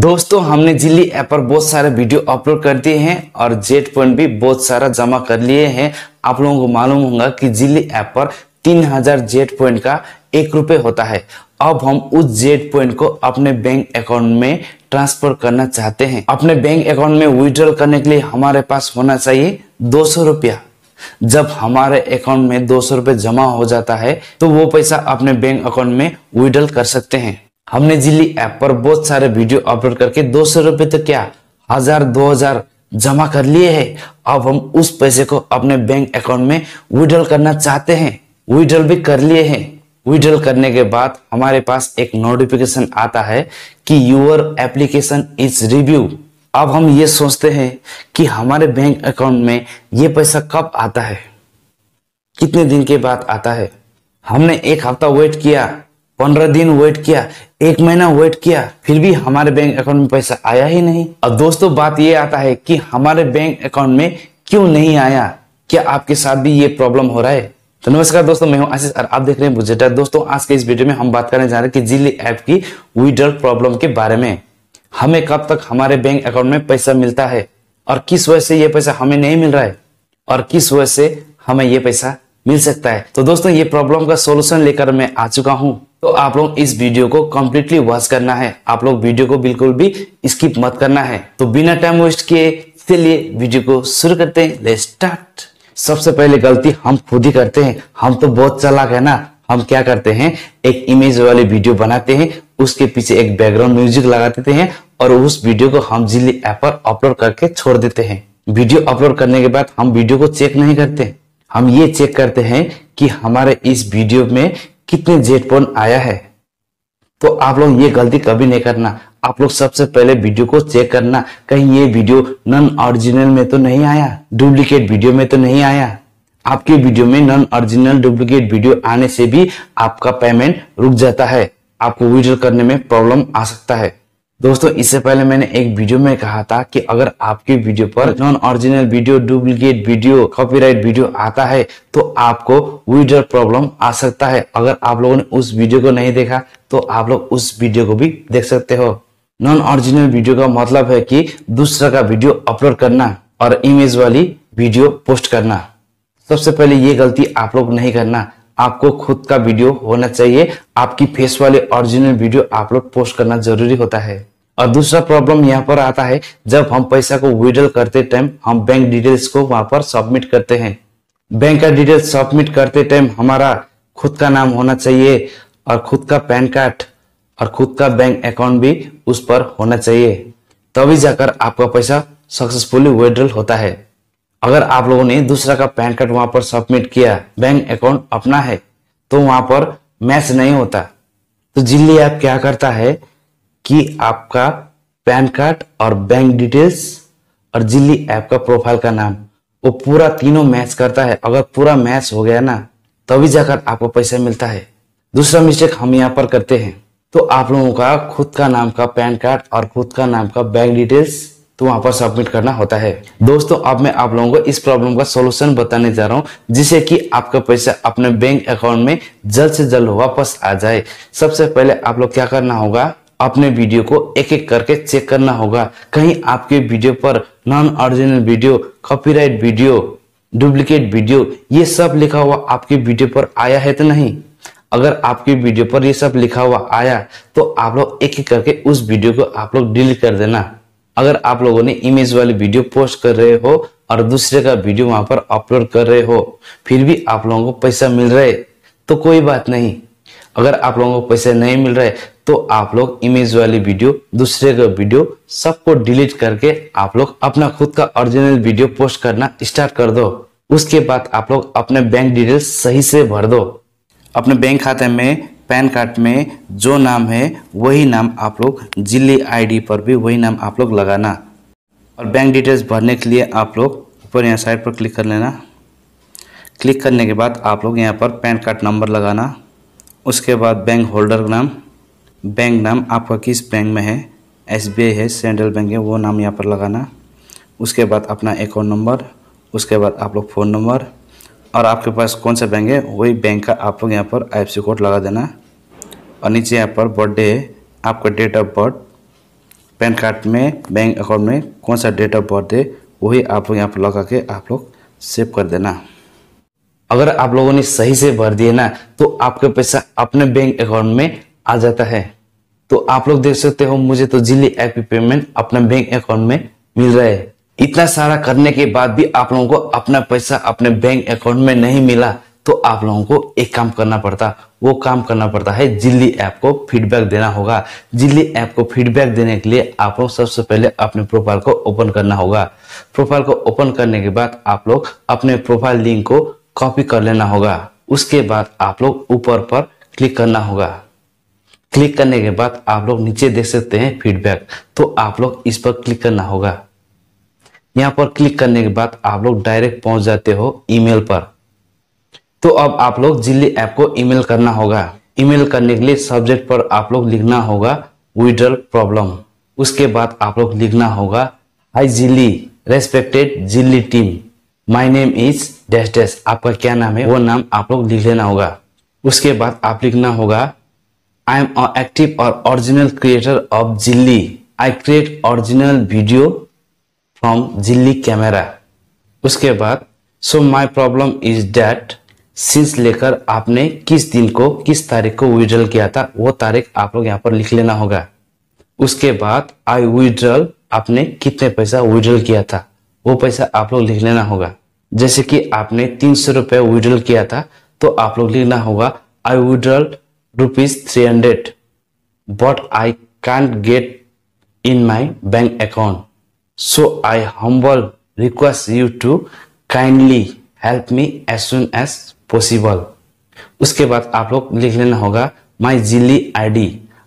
दोस्तों हमने जिली ऐप पर बहुत सारे वीडियो अपलोड कर दिए हैं और जेट पॉइंट भी बहुत सारा जमा कर लिए हैं आप लोगों को मालूम होगा कि जिली ऐप पर 3000 जेट पॉइंट का एक रुपये होता है अब हम उस जेट पॉइंट को अपने बैंक अकाउंट में ट्रांसफर करना चाहते हैं अपने बैंक अकाउंट में विड्रॉल करने के लिए हमारे पास होना चाहिए दो सौ रुपया जब हमारे अकाउंट में दो सौ रुपये जमा हो जाता है तो वो पैसा अपने बैंक अकाउंट में विड्रॉल कर सकते हैं हमने जिली ऐप पर बहुत सारे वीडियो अपलोड करके दो सौ रुपए तो क्या हजार दो हजार जमा कर लिए हैं अब हम उस पैसे को अपने बैंक अकाउंट में विड्रॉल करना चाहते हैं विड्रॉल भी कर लिए हैं विड्रॉल करने के बाद हमारे पास एक नोटिफिकेशन आता है कि योर एप्लीकेशन इज रिव्यू अब हम ये सोचते हैं कि हमारे बैंक अकाउंट में ये पैसा कब आता है कितने दिन के बाद आता है हमने एक हफ्ता वेट किया पंद्रह दिन वेट किया एक महीना वेट किया फिर भी हमारे बैंक अकाउंट में पैसा आया ही नहीं अब दोस्तों बात ये आता है कि हमारे बैंक अकाउंट में क्यों नहीं आया क्या आपके साथ भी ये प्रॉब्लम हो रहा है तो नमस्कार दोस्तों मैं हूं आशीष और आप देख रहे हैं बुजेटा दोस्तों आज के इस वीडियो में हम बात करने जा रहे हैं कि जिली ऐप की विड्रॉल प्रॉब्लम के बारे में हमें कब तक हमारे बैंक अकाउंट में पैसा मिलता है और किस वजह से ये पैसा हमें नहीं मिल रहा है और किस वजह से हमें ये पैसा मिल सकता है तो दोस्तों ये प्रॉब्लम का सोल्यूशन लेकर मैं आ चुका हूँ तो आप लोग इस वीडियो को कम्प्लीटली वॉच करना है आप लोग वीडियो को बिल्कुल भी स्किप मत करना है तो बिना टाइम वेस्ट किए चलिए वीडियो को शुरू करते हैं ले स्टार्ट सबसे पहले गलती हम खुद ही करते हैं हम तो बहुत चलाक है ना हम क्या करते हैं एक इमेज वाली वीडियो बनाते हैं उसके पीछे एक बैकग्राउंड म्यूजिक लगा देते हैं और उस वीडियो को हम जिली ऐप पर अपलोड करके छोड़ देते हैं वीडियो अपलोड करने के बाद हम वीडियो को चेक नहीं करते हम ये चेक करते हैं कि हमारे इस वीडियो में कितने जेटफोन आया है तो आप लोग ये गलती कभी नहीं करना आप लोग सबसे पहले वीडियो को चेक करना कहीं ये वीडियो नॉन ओरिजिनल में तो नहीं आया डुप्लीकेट वीडियो में तो नहीं आया आपके वीडियो में नॉन ओरिजिनल डुप्लीकेट वीडियो आने से भी आपका पेमेंट रुक जाता है आपको विड्रॉ करने में प्रॉब्लम आ सकता है दोस्तों इससे पहले मैंने एक वीडियो में कहा था कि अगर आपके वीडियो पर non original video duplicate video copyright video आता है तो आपको विड्रॉ प्रॉब्लम आ सकता है अगर आप लोगों ने उस वीडियो को नहीं देखा तो आप लोग उस वीडियो को भी देख सकते हो नॉन ओरिजिनल वीडियो का मतलब है कि दूसरा का वीडियो अपलोड करना और इमेज वाली वीडियो पोस्ट करना सबसे पहले ये गलती आप लोग नहीं करना आपको खुद का वीडियो होना चाहिए आपकी फेस वाले ओरिजिनल वीडियो अपलोड पोस्ट करना जरूरी होता है और दूसरा प्रॉब्लम यहाँ पर आता है जब हम पैसा को विड्रॉल करते टाइम हम बैंक डिटेल्स को वहां पर सबमिट करते हैं बैंक का डिटेल्स सबमिट करते टाइम हमारा खुद का नाम होना चाहिए और खुद का पैन कार्ड और खुद का बैंक अकाउंट भी उस पर होना चाहिए तभी जाकर आपका पैसा सक्सेसफुली विड्रॉल होता है अगर आप लोगों ने दूसरा का पैन कार्ड वहां पर सबमिट किया बैंक अकाउंट अपना है तो वहां पर मैच नहीं होता तो जिल्ली आप क्या करता है कि आपका पैन कार्ड और बैंक डिटेल्स और जिली ऐप का प्रोफाइल का नाम वो पूरा तीनों मैच करता है अगर पूरा मैच हो गया ना तभी जाकर आपको पैसा मिलता है दूसरा मिस्टेक हम यहाँ पर करते हैं तो आप लोगों का खुद का नाम का पैन कार्ड और खुद का नाम का बैंक डिटेल्स तो वहां पर सबमिट करना होता है दोस्तों अब मैं आप लोगों को इस प्रॉब्लम का सोल्यूशन बताने जा रहा हूँ जिससे कि आपका पैसा अपने बैंक अकाउंट में जल्द से जल्द वापस आ जाए सबसे पहले आप लोग क्या करना होगा अपने वीडियो को एक एक करके चेक करना होगा कहीं आपके वीडियो पर non original video copyright video duplicate video ये सब लिखा हुआ आपके वीडियो पर आया है तो नहीं अगर आपके वीडियो पर ये सब लिखा हुआ आया तो आप लोग एक एक करके उस वीडियो को आप लोग डिलीट कर देना अगर आप लोगों ने इमेज वाली वीडियो पोस्ट कर रहे हो और दूसरे का वीडियो वहां पर अपलोड कर रहे हो फिर भी आप लोगों को पैसा मिल रहा है तो कोई बात नहीं अगर आप लोगों को पैसे नहीं मिल रहे तो आप लोग इमेज वाली वीडियो दूसरे का वीडियो सबको डिलीट करके आप लोग अपना खुद का ओरिजिनल वीडियो पोस्ट करना स्टार्ट कर दो उसके बाद आप लोग अपने बैंक डिटेल्स सही से भर दो अपने बैंक खाते में पैन कार्ड में जो नाम है वही नाम आप लोग जिले आईडी पर भी वही नाम आप लोग लगाना और बैंक डिटेल्स भरने के लिए आप लोग ऊपर यहाँ साइड पर क्लिक कर लेना क्लिक करने के बाद आप लोग यहाँ पर पैन कार्ड नंबर लगाना उसके बाद बैंक होल्डर का नाम बैंक नाम आपका किस बैंक में है एसबीआई है सेंट्रल बैंक है वो नाम यहाँ पर लगाना उसके बाद अपना अकाउंट नंबर उसके बाद आप लोग फ़ोन नंबर और आपके पास कौन सा बैंक है वही बैंक का आप लोग यहाँ पर आई कोड लगा देना और नीचे यहाँ पर बर्थडे है आपका date of birth PAN card में बैंक अकाउंट में कौन सा डेट ऑफ बर्थ है वही आप लोग यहाँ पर लगा के आप लोग सेव कर देना अगर आप लोगों ने सही से भर दिए ना तो आपका पैसा अपने बैंक अकाउंट में आ जाता है तो आप लोग देख सकते हो मुझे तो जिली ऐप पेमेंट अपना बैंक अकाउंट में मिल रहा है इतना सारा करने के बाद भी आप लोगों को अपना पैसा अपने बैंक अकाउंट में नहीं मिला तो आप लोगों को एक काम करना पड़ता वो काम करना पड़ता है जिल्ली ऐप को फीडबैक देना होगा जिल्ली ऐप को फीडबैक देने के लिए आप लोग सबसे पहले अपने प्रोफाइल को ओपन करना होगा प्रोफाइल को ओपन करने के बाद आप लोग अपने प्रोफाइल लिंक को कॉपी कर लेना होगा उसके बाद आप लोग ऊपर पर क्लिक करना होगा क्लिक करने के बाद आप लोग नीचे देख सकते हैं फीडबैक तो आप लोग इस पर क्लिक करना होगा यहाँ पर क्लिक करने के बाद आप लोग डायरेक्ट पहुंच जाते हो ईमेल पर तो अब आप लोग जिल्ली ऐप को ईमेल करना होगा ईमेल करने के लिए सब्जेक्ट पर आप लोग लिखना होगा विड्रल प्रॉब्लम उसके बाद आप लोग लिखना होगा hi Zili respected Zili team my name is dash dash आपका क्या नाम है वो नाम आप लोग लिख लेना होगा उसके बाद आप लिखना होगा I am an active or original creator of I I create original video from camera camera. उसके बाद so my problem is that since लेकर आपने किस दिन को किस तारीख को विड्रॉल किया था वो तारीख आप लोग यहाँ पर लिख लेना होगा उसके बाद आई विड्रॉल आपने कितने पैसा विड्रॉल किया था वो पैसा आप लोग लिख लेना होगा जैसे कि आपने तीन सौ रुपये विड्रॉल किया था तो आप लोग लिखना होगा I withdrawal rupees 300 but I can't get in my bank account. So I humble request you to kindly help me as soon as possible. उसके बाद आप लोग लिख लेना होगा माई जिली आईडी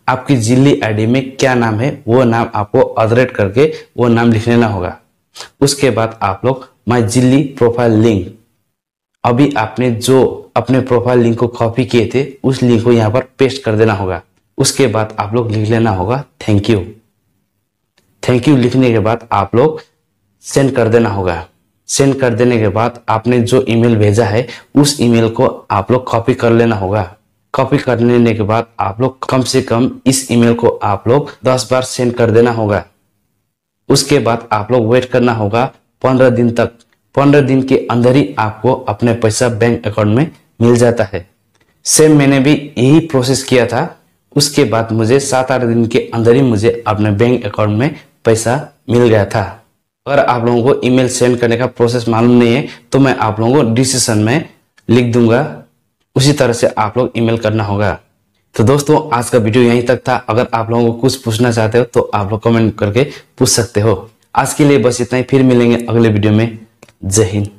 आपकी जिली आईडी में क्या नाम है वो नाम आपको अदरेट करके वो नाम लिख लेना होगा उसके बाद आप लोग माई जिली प्रोफाइल लिंक अभी आपने जो अपने प्रोफाइल लिंक को कॉपी किए थे उस लिंक को यहाँ पर पेस्ट कर देना होगा उसके बाद आप लोग लिख लेना होगा थैंक यू थैंक यू लिखने के बाद आप लोग सेंड कर देना होगा सेंड कर देने के बाद आपने जो ईमेल भेजा है उस ईमेल को आप लोग कॉपी कर लेना होगा कॉपी कर लेने के बाद आप लोग कम से कम इस ईमेल को आप लोग दस बार सेंड कर देना होगा उसके बाद आप लोग वेट करना होगा पंद्रह दिन तक पंद्रह दिन के अंदर ही आपको अपने पैसा बैंक अकाउंट में मिल जाता है सेम मैंने भी यही प्रोसेस किया था उसके बाद मुझे सात आठ दिन के अंदर ही मुझे अपने बैंक अकाउंट में पैसा मिल गया था अगर आप लोगों को ईमेल सेंड करने का प्रोसेस मालूम नहीं है तो मैं आप लोगों को डिसीशन में लिख दूंगा उसी तरह से आप लोग ईमेल करना होगा तो दोस्तों आज का वीडियो यहीं तक था अगर आप लोगों को कुछ पूछना चाहते हो तो आप लोग कमेंट करके पूछ सकते हो आज के लिए बस इतना ही फिर मिलेंगे अगले वीडियो में जय हिंद